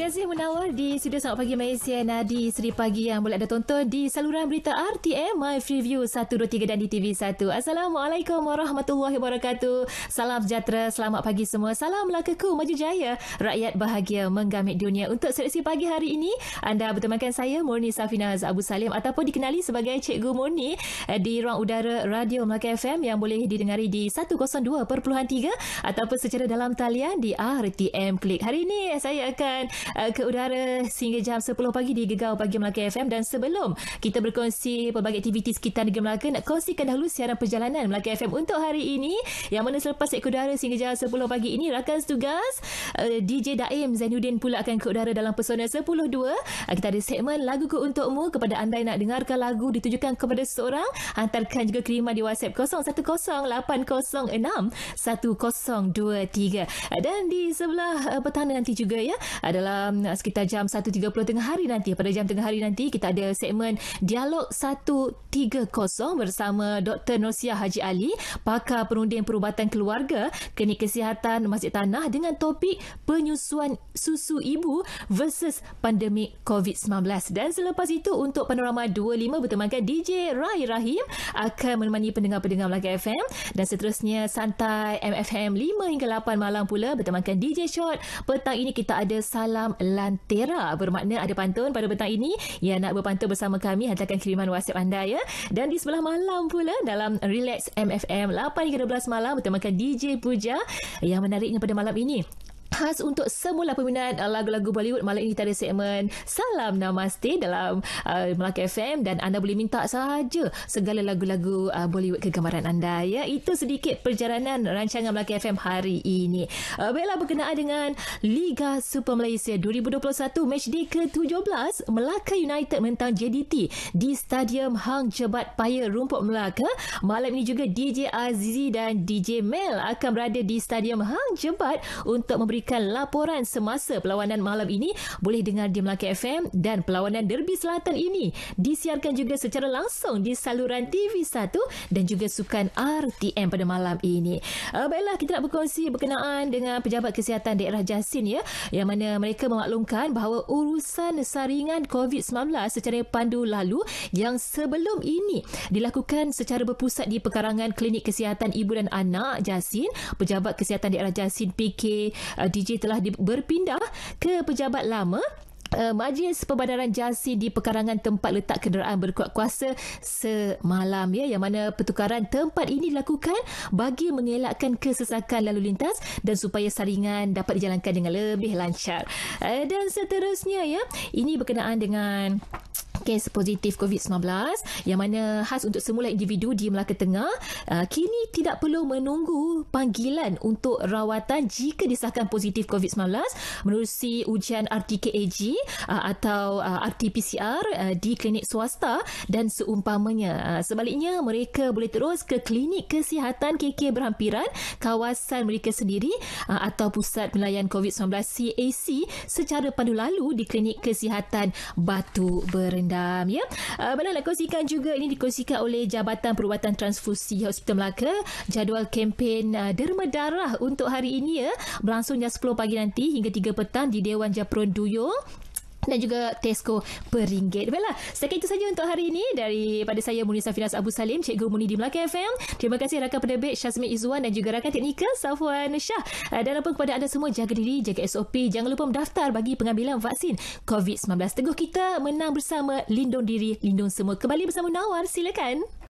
kasih menawar di studio Selamat Pagi Malaysia Nadi Seri Pagi yang boleh anda tonton di saluran berita RTM My Free View 123 dan di TV1. Assalamualaikum warahmatullahi wabarakatuh. Salam sejahtera, selamat pagi semua. Salam Melakaku, maju jaya. Rakyat bahagia menggamit dunia. Untuk seleksi pagi hari ini, anda bertemankan saya Murni Safina Abu Salim ataupun dikenali sebagai Cikgu Murni eh, di ruang udara Radio Melaka FM yang boleh didengari di 102.3 ataupun secara dalam talian di RTM Klik. Hari ini saya akan Eh, ke udara sehingga jam 10 pagi di Gegau Pagi Melaka FM dan sebelum kita berkongsi pelbagai aktiviti sekitar di Melaka nak kongsikan dahulu siaran perjalanan Melaka FM untuk hari ini yang mana selepas ke udara sehingga jam 10 pagi ini rakan setugas eh, DJ Daim Zainuddin pula akan ke udara dalam Persona 102 eh, kita ada segmen lagu ke untukmu kepada anda yang nak dengarkan lagu ditujukan kepada seorang hantarkan juga kiriman di WhatsApp 0108061023 dan di sebelah petana nanti juga ya adalah dalam sekitar jam 1.30 tengah hari nanti pada jam tengah hari nanti kita ada segmen Dialog 130 bersama Dr. Nosia Haji Ali pakar perunding perubatan keluarga klinik kesihatan Masjid Tanah dengan topik penyusuan susu ibu versus pandemik COVID-19 dan selepas itu untuk panorama 25 bertemankan DJ Rai Rahim akan menemani pendengar-pendengar Melaka FM dan seterusnya santai MFM 5 hingga 8 malam pula bertemankan DJ Short petang ini kita ada salam malam lantera bermakna ada pantun pada petang ini yang nak berpantun bersama kami hantarkan kiriman whatsapp anda ya dan di sebelah malam pula dalam relax MFM 8 hingga 12 malam bertemakan DJ Puja yang menariknya pada malam ini khas untuk semula peminat uh, lagu-lagu Bollywood malam ini tadi segmen Salam Namaste dalam uh, Melaka FM dan anda boleh minta saja segala lagu-lagu uh, Bollywood kegemaran anda ya itu sedikit perjalanan rancangan Melaka FM hari ini uh, baiklah berkenaan dengan Liga Super Malaysia 2021 match day ke-17 Melaka United mentang JDT di Stadium Hang Jebat Paya Rumput Melaka malam ini juga DJ Azizi dan DJ Mel akan berada di Stadium Hang Jebat untuk memberikan menyaksikan laporan semasa perlawanan malam ini boleh dengar di Melaka FM dan perlawanan Derby Selatan ini disiarkan juga secara langsung di saluran TV1 dan juga sukan RTM pada malam ini. Uh, baiklah kita nak berkongsi berkenaan dengan pejabat kesihatan daerah Jasin ya yang mana mereka memaklumkan bahawa urusan saringan COVID-19 secara pandu lalu yang sebelum ini dilakukan secara berpusat di pekarangan klinik kesihatan ibu dan anak Jasin, pejabat kesihatan daerah Jasin PK uh, eh, di JJ telah berpindah ke pejabat lama Uh, Majlis pembadaran jasi di pekarangan tempat letak kenderaan berkuat kuasa semalam ya yang mana pertukaran tempat ini dilakukan bagi mengelakkan kesesakan lalu lintas dan supaya saringan dapat dijalankan dengan lebih lancar. Uh, dan seterusnya ya ini berkenaan dengan kes positif COVID-19 yang mana khas untuk semula individu di Melaka Tengah uh, kini tidak perlu menunggu panggilan untuk rawatan jika disahkan positif COVID-19 menerusi ujian RTKAG uh, atau uh, RT-PCR uh, di klinik swasta dan seumpamanya. Uh, sebaliknya, mereka boleh terus ke klinik kesihatan KK berhampiran kawasan mereka sendiri uh, atau pusat pelayan COVID-19 CAC secara padu lalu di klinik kesihatan Batu Berendam. Mariam ya. Uh, ah, Baiklah kongsikan juga ini dikongsikan oleh Jabatan Perubatan Transfusi Hospital Melaka jadual kempen uh, derma darah untuk hari ini ya berlangsungnya 10 pagi nanti hingga 3 petang di Dewan Japron Duyung dan juga Tesco Peringgit. Baiklah, setakat itu saja untuk hari ini daripada saya Muni Safinas Abu Salim, Cikgu Muni di Melaka FM. Terima kasih rakan penerbit Syazmi Izzuan dan juga rakan teknikal Safwan Shah. Eh, dan apa kepada anda semua, jaga diri, jaga SOP. Jangan lupa mendaftar bagi pengambilan vaksin COVID-19. Teguh kita menang bersama, lindung diri, lindung semua. Kembali bersama Nawar, silakan.